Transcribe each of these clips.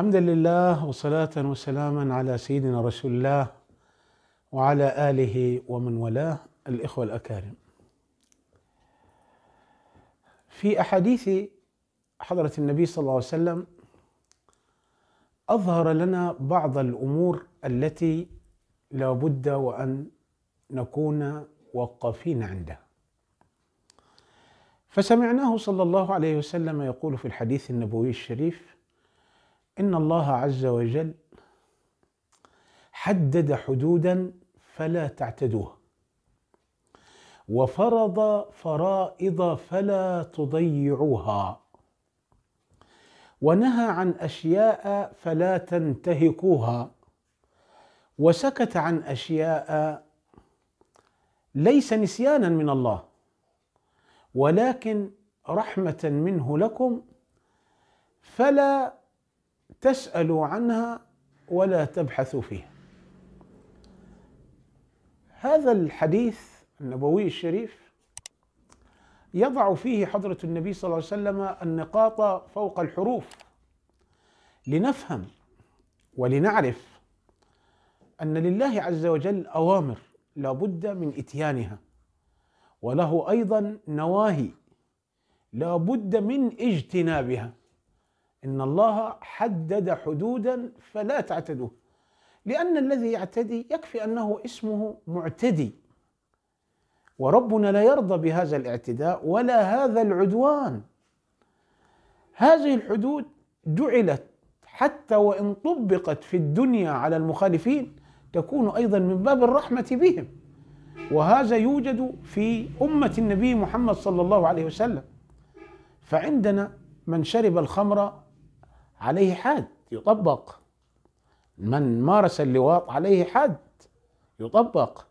الحمد لله وصلاة وسلاما على سيدنا رسول الله وعلى آله ومن والاه الإخوة الأكارم في أحاديث حضرة النبي صلى الله عليه وسلم أظهر لنا بعض الأمور التي لا بد وأن نكون وقفين عندها فسمعناه صلى الله عليه وسلم يقول في الحديث النبوي الشريف إن الله عز وجل حدد حدودا فلا تعتدوها وفرض فرائض فلا تضيعوها ونهى عن اشياء فلا تنتهكوها وسكت عن اشياء ليس نسيانا من الله ولكن رحمه منه لكم فلا تسأل عنها ولا تبحث فيها هذا الحديث النبوي الشريف يضع فيه حضرة النبي صلى الله عليه وسلم النقاط فوق الحروف لنفهم ولنعرف أن لله عز وجل أوامر لابد من إتيانها وله أيضا نواهي لابد من اجتنابها إن الله حدد حدودا فلا تعتدوا لأن الذي يعتدي يكفي أنه اسمه معتدي وربنا لا يرضى بهذا الاعتداء ولا هذا العدوان هذه الحدود جعلت حتى وان طبقت في الدنيا على المخالفين تكون ايضا من باب الرحمه بهم وهذا يوجد في امه النبي محمد صلى الله عليه وسلم فعندنا من شرب الخمر عليه حد يطبق من مارس اللواط عليه حد يطبق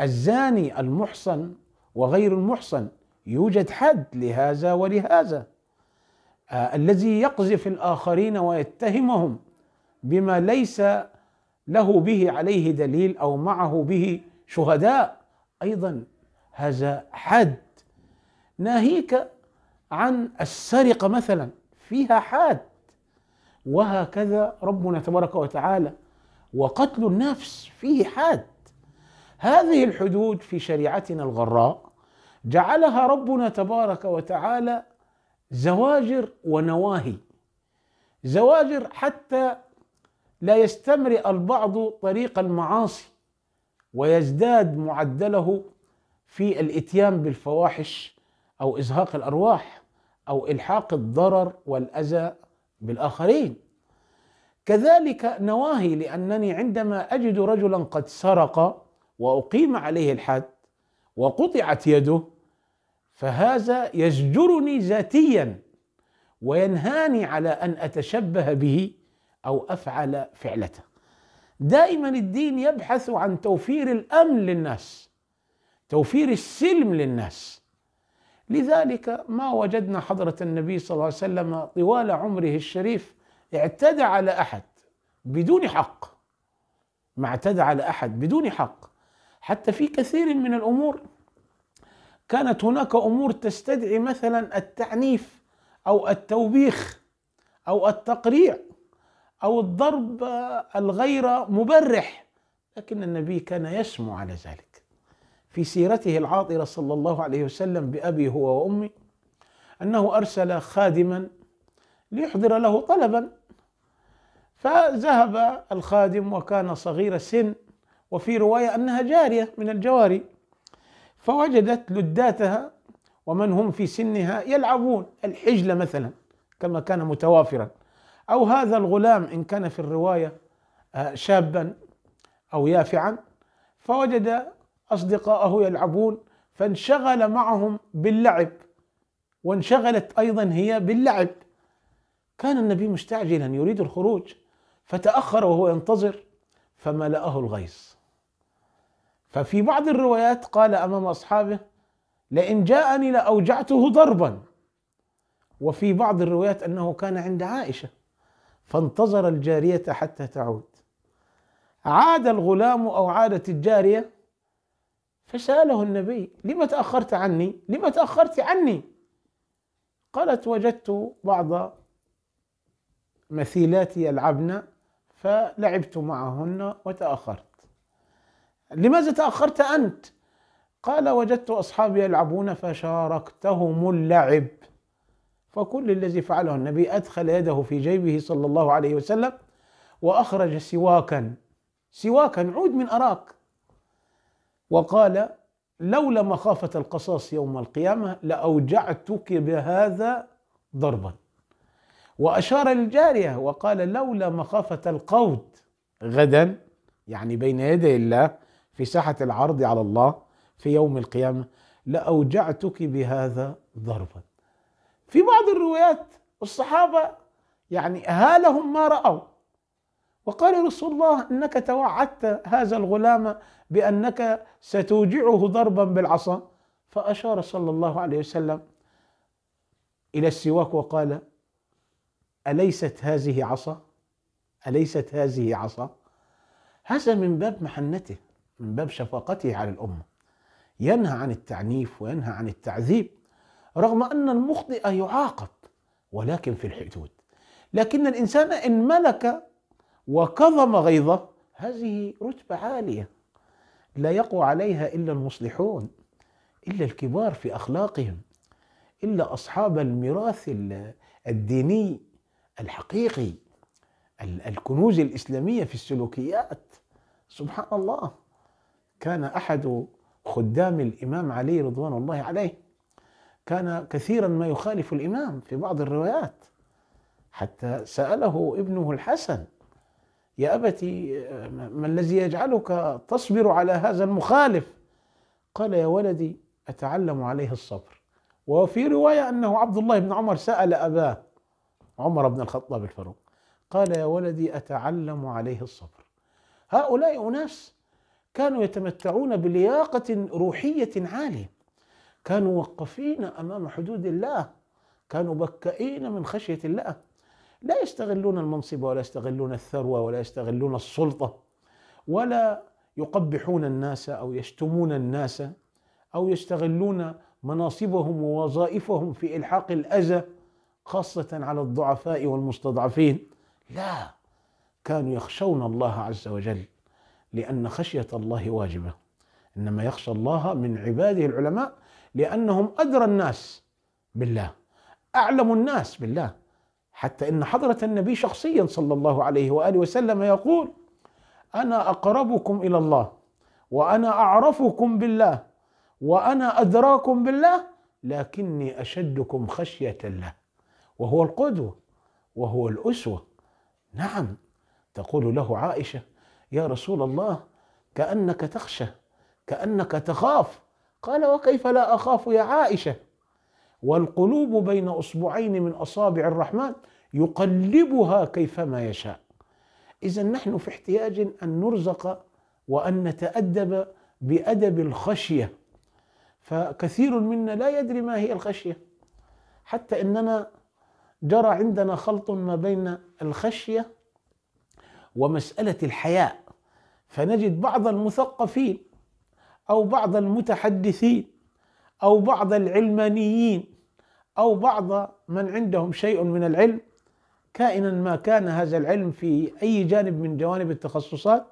الزاني المحصن وغير المحصن يوجد حد لهذا ولهذا آه الذي يقذف الاخرين ويتهمهم بما ليس له به عليه دليل او معه به شهداء ايضا هذا حد ناهيك عن السرقه مثلا فيها حد وهكذا ربنا تبارك وتعالى وقتل النفس فيه حاد هذه الحدود في شريعتنا الغراء جعلها ربنا تبارك وتعالى زواجر ونواهي زواجر حتى لا يستمرئ البعض طريق المعاصي ويزداد معدله في الاتيان بالفواحش او ازهاق الارواح او الحاق الضرر والاذى بالاخرين كذلك نواهي لانني عندما اجد رجلا قد سرق واقيم عليه الحد وقطعت يده فهذا يزجرني ذاتيا وينهاني على ان اتشبه به او افعل فعلته دائما الدين يبحث عن توفير الامن للناس توفير السلم للناس لذلك ما وجدنا حضرة النبي صلى الله عليه وسلم طوال عمره الشريف اعتدى على أحد بدون حق ما اعتدى على أحد بدون حق حتى في كثير من الأمور كانت هناك أمور تستدعي مثلا التعنيف أو التوبيخ أو التقريع أو الضرب الغير مبرح لكن النبي كان يسمو على ذلك في سيرته العاطره صلى الله عليه وسلم بابي هو وامي انه ارسل خادما ليحضر له طلبا فذهب الخادم وكان صغير السن وفي روايه انها جاريه من الجواري فوجدت لداتها ومن هم في سنها يلعبون الحجله مثلا كما كان متوافرا او هذا الغلام ان كان في الروايه آه، شابا او يافعا فوجد أصدقائه يلعبون فانشغل معهم باللعب وانشغلت أيضا هي باللعب كان النبي مستعجلا يريد الخروج فتأخر وهو ينتظر فملأه الغيظ ففي بعض الروايات قال أمام أصحابه لئن جاءني لأوجعته ضربا وفي بعض الروايات أنه كان عند عائشة فانتظر الجارية حتى تعود عاد الغلام أو عادت الجارية فسأله النبي لما تأخرت عني لما تأخرت عني قالت وجدت بعض مثيلاتي يلعبن فلعبت معهن وتأخرت لماذا تأخرت أنت قال وجدت أصحابي يلعبون فشاركتهم اللعب فكل الذي فعله النبي أدخل يده في جيبه صلى الله عليه وسلم وأخرج سواكا سواكا عود من أراك وقال لولا مخافة القصاص يوم القيامة لأوجعتك بهذا ضربا وأشار الجارية وقال لولا مخافة القود غدا يعني بين يدي الله في ساحة العرض على الله في يوم القيامة لأوجعتك بهذا ضربا في بعض الروايات الصحابة يعني هالهم ما رأوا وقال رسول الله انك توعدت هذا الغلام بانك ستوجعه ضربا بالعصا فاشار صلى الله عليه وسلم الى السواك وقال اليست هذه عصا اليست هذه عصا هذا من باب محنته من باب شفقته على الامه ينهى عن التعنيف وينهى عن التعذيب رغم ان المخطئ يعاقب ولكن في الحدود لكن الانسان ان ملك وكظم غيظه هذه رتبة عالية لا يقوى عليها إلا المصلحون إلا الكبار في أخلاقهم إلا أصحاب الميراث الديني الحقيقي الكنوز الإسلامية في السلوكيات سبحان الله كان أحد خدام الإمام علي رضوان الله عليه كان كثيرا ما يخالف الإمام في بعض الروايات حتى سأله ابنه الحسن يا أبتي ما الذي يجعلك تصبر على هذا المخالف قال يا ولدي أتعلم عليه الصبر وفي رواية أنه عبد الله بن عمر سأل أباه عمر بن الخطاب الفاروق قال يا ولدي أتعلم عليه الصبر هؤلاء أناس كانوا يتمتعون بلياقة روحية عالية كانوا وقفين أمام حدود الله كانوا بكئين من خشية الله لا يستغلون المنصب ولا يستغلون الثروة ولا يستغلون السلطة ولا يقبحون الناس أو يشتمون الناس أو يستغلون مناصبهم ووظائفهم في إلحاق الأذى خاصة على الضعفاء والمستضعفين لا كانوا يخشون الله عز وجل لأن خشية الله واجبة إنما يخشى الله من عباده العلماء لأنهم أدرى الناس بالله أعلم الناس بالله حتى ان حضره النبي شخصيا صلى الله عليه واله وسلم يقول انا اقربكم الى الله وانا اعرفكم بالله وانا ادراكم بالله لكني اشدكم خشيه الله وهو القدوه وهو الاسوه نعم تقول له عائشه يا رسول الله كانك تخشى كانك تخاف قال وكيف لا اخاف يا عائشه والقلوب بين اصبعين من اصابع الرحمن يقلبها كيفما يشاء اذا نحن في احتياج ان نرزق وان نتادب بادب الخشيه فكثير منا لا يدري ما هي الخشيه حتى اننا جرى عندنا خلط ما بين الخشيه ومساله الحياء فنجد بعض المثقفين او بعض المتحدثين او بعض العلمانيين او بعض من عندهم شيء من العلم كائنا ما كان هذا العلم في اي جانب من جوانب التخصصات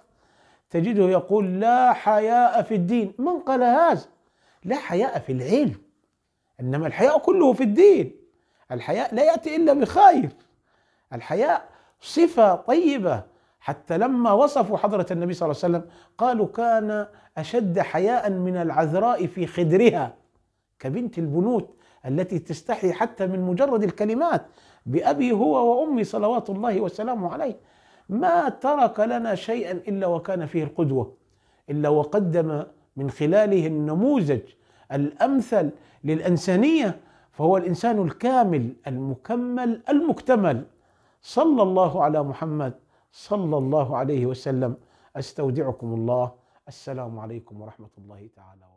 تجده يقول لا حياء في الدين من قال هذا لا حياء في العلم انما الحياء كله في الدين الحياء لا ياتي الا بخير الحياء صفه طيبه حتى لما وصفوا حضره النبي صلى الله عليه وسلم قالوا كان اشد حياء من العذراء في خدرها كبنت البنوت التي تستحي حتى من مجرد الكلمات بأبي هو وأمي صلوات الله وسلامه عليه ما ترك لنا شيئا إلا وكان فيه القدوة إلا وقدم من خلاله النموذج الأمثل للإنسانية فهو الإنسان الكامل المكمل المكتمل صلى الله على محمد صلى الله عليه وسلم استودعكم الله السلام عليكم ورحمه الله تعالى